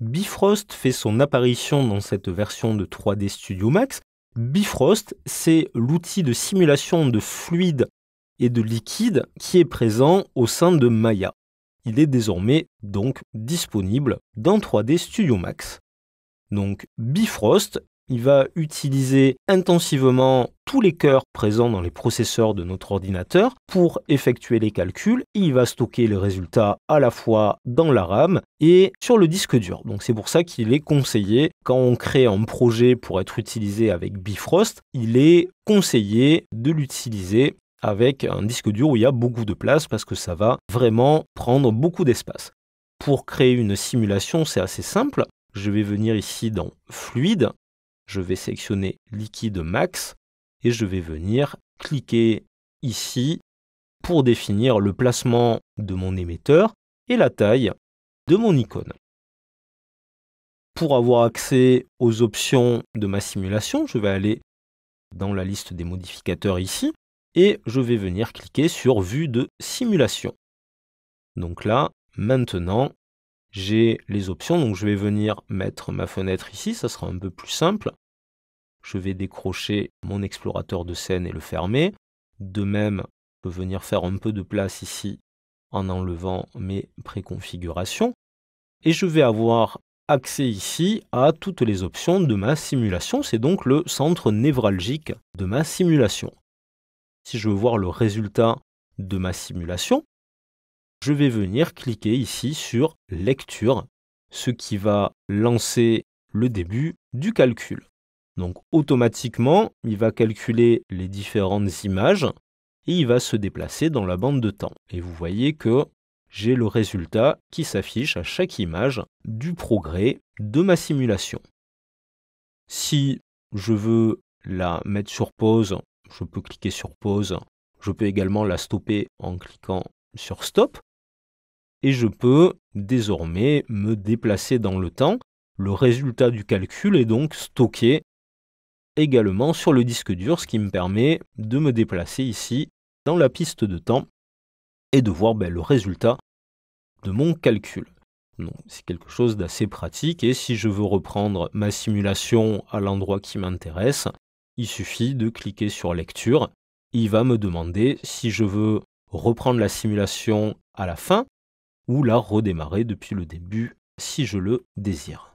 Bifrost fait son apparition dans cette version de 3D Studio Max. Bifrost, c'est l'outil de simulation de fluides et de liquides qui est présent au sein de Maya. Il est désormais donc disponible dans 3D Studio Max. Donc Bifrost il va utiliser intensivement tous les cœurs présents dans les processeurs de notre ordinateur pour effectuer les calculs. Il va stocker les résultats à la fois dans la RAM et sur le disque dur. Donc c'est pour ça qu'il est conseillé quand on crée un projet pour être utilisé avec Bifrost, il est conseillé de l'utiliser avec un disque dur où il y a beaucoup de place parce que ça va vraiment prendre beaucoup d'espace. Pour créer une simulation, c'est assez simple. Je vais venir ici dans Fluide je vais sélectionner liquide max et je vais venir cliquer ici pour définir le placement de mon émetteur et la taille de mon icône. Pour avoir accès aux options de ma simulation, je vais aller dans la liste des modificateurs ici et je vais venir cliquer sur Vue de simulation. Donc là, maintenant, j'ai les options. Donc je vais venir mettre ma fenêtre ici, ça sera un peu plus simple. Je vais décrocher mon explorateur de scène et le fermer. De même, je peux venir faire un peu de place ici en enlevant mes préconfigurations. Et je vais avoir accès ici à toutes les options de ma simulation. C'est donc le centre névralgique de ma simulation. Si je veux voir le résultat de ma simulation, je vais venir cliquer ici sur lecture, ce qui va lancer le début du calcul. Donc automatiquement, il va calculer les différentes images et il va se déplacer dans la bande de temps. Et vous voyez que j'ai le résultat qui s'affiche à chaque image du progrès de ma simulation. Si je veux la mettre sur pause, je peux cliquer sur pause. Je peux également la stopper en cliquant sur stop et je peux désormais me déplacer dans le temps. Le résultat du calcul est donc stocké également sur le disque dur, ce qui me permet de me déplacer ici dans la piste de temps et de voir ben, le résultat de mon calcul. C'est quelque chose d'assez pratique et si je veux reprendre ma simulation à l'endroit qui m'intéresse, il suffit de cliquer sur lecture. Il va me demander si je veux reprendre la simulation à la fin ou la redémarrer depuis le début si je le désire.